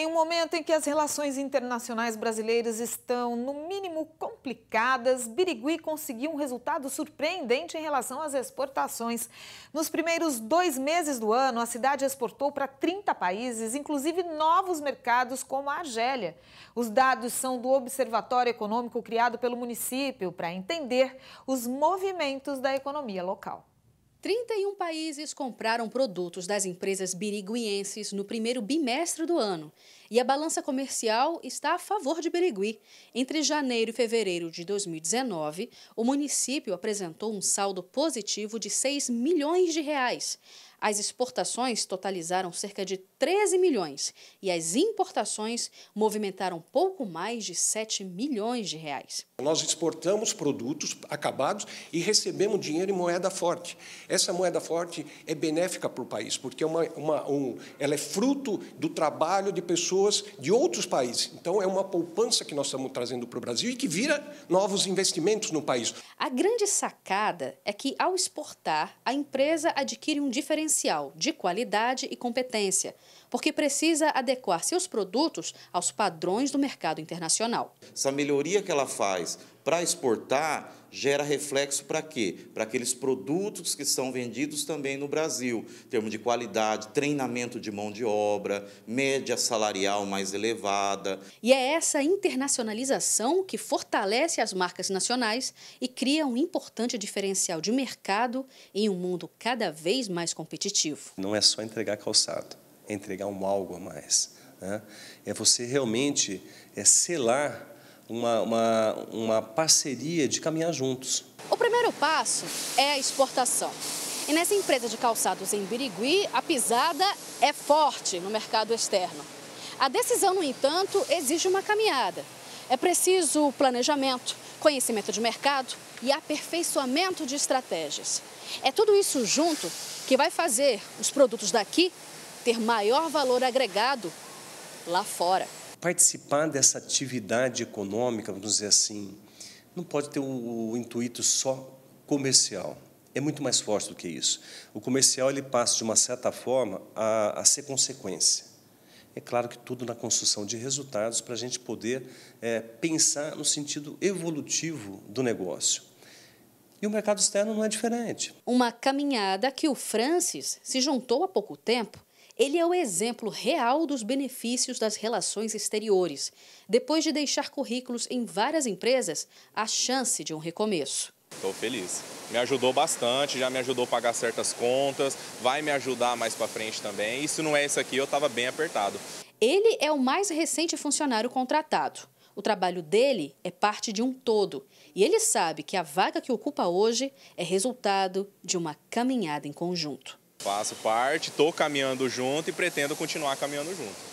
Em um momento em que as relações internacionais brasileiras estão, no mínimo, complicadas, Birigui conseguiu um resultado surpreendente em relação às exportações. Nos primeiros dois meses do ano, a cidade exportou para 30 países, inclusive novos mercados como a Argélia. Os dados são do Observatório Econômico criado pelo município para entender os movimentos da economia local. 31 países compraram produtos das empresas biriguienses no primeiro bimestre do ano. E a balança comercial está a favor de Birigui. Entre janeiro e fevereiro de 2019, o município apresentou um saldo positivo de 6 milhões de reais. As exportações totalizaram cerca de 13 milhões e as importações movimentaram pouco mais de 7 milhões de reais. Nós exportamos produtos acabados e recebemos dinheiro em moeda forte. Essa moeda forte é benéfica para o país, porque é uma, uma, um, ela é fruto do trabalho de pessoas de outros países. Então, é uma poupança que nós estamos trazendo para o Brasil e que vira novos investimentos no país. A grande sacada é que, ao exportar, a empresa adquire um diferencial de qualidade e competência, porque precisa adequar seus produtos aos padrões do mercado internacional. Essa melhoria que ela faz para exportar, gera reflexo para quê? Para aqueles produtos que são vendidos também no Brasil, em termos de qualidade, treinamento de mão de obra, média salarial mais elevada. E é essa internacionalização que fortalece as marcas nacionais e cria um importante diferencial de mercado em um mundo cada vez mais competitivo. Não é só entregar calçado, é entregar um algo a mais. Né? É você realmente é selar uma, uma, uma parceria de caminhar juntos. O primeiro passo é a exportação. E nessa empresa de calçados em Birigui, a pisada é forte no mercado externo. A decisão, no entanto, exige uma caminhada. É preciso planejamento, conhecimento de mercado e aperfeiçoamento de estratégias. É tudo isso junto que vai fazer os produtos daqui ter maior valor agregado lá fora participar dessa atividade econômica, vamos dizer assim, não pode ter o, intuito só comercial. É muito mais forte do que isso. O comercial ele passa de uma certa forma a, a ser consequência. É claro que tudo na construção de resultados para a gente poder é, pensar no sentido evolutivo do negócio. E o mercado externo não é diferente. Uma caminhada que o Francis se juntou há pouco tempo ele é o exemplo real dos benefícios das relações exteriores. Depois de deixar currículos em várias empresas, a chance de um recomeço. Estou feliz. Me ajudou bastante, já me ajudou a pagar certas contas, vai me ajudar mais para frente também. E se não é isso aqui, eu estava bem apertado. Ele é o mais recente funcionário contratado. O trabalho dele é parte de um todo e ele sabe que a vaga que ocupa hoje é resultado de uma caminhada em conjunto. Faço parte, estou caminhando junto e pretendo continuar caminhando junto.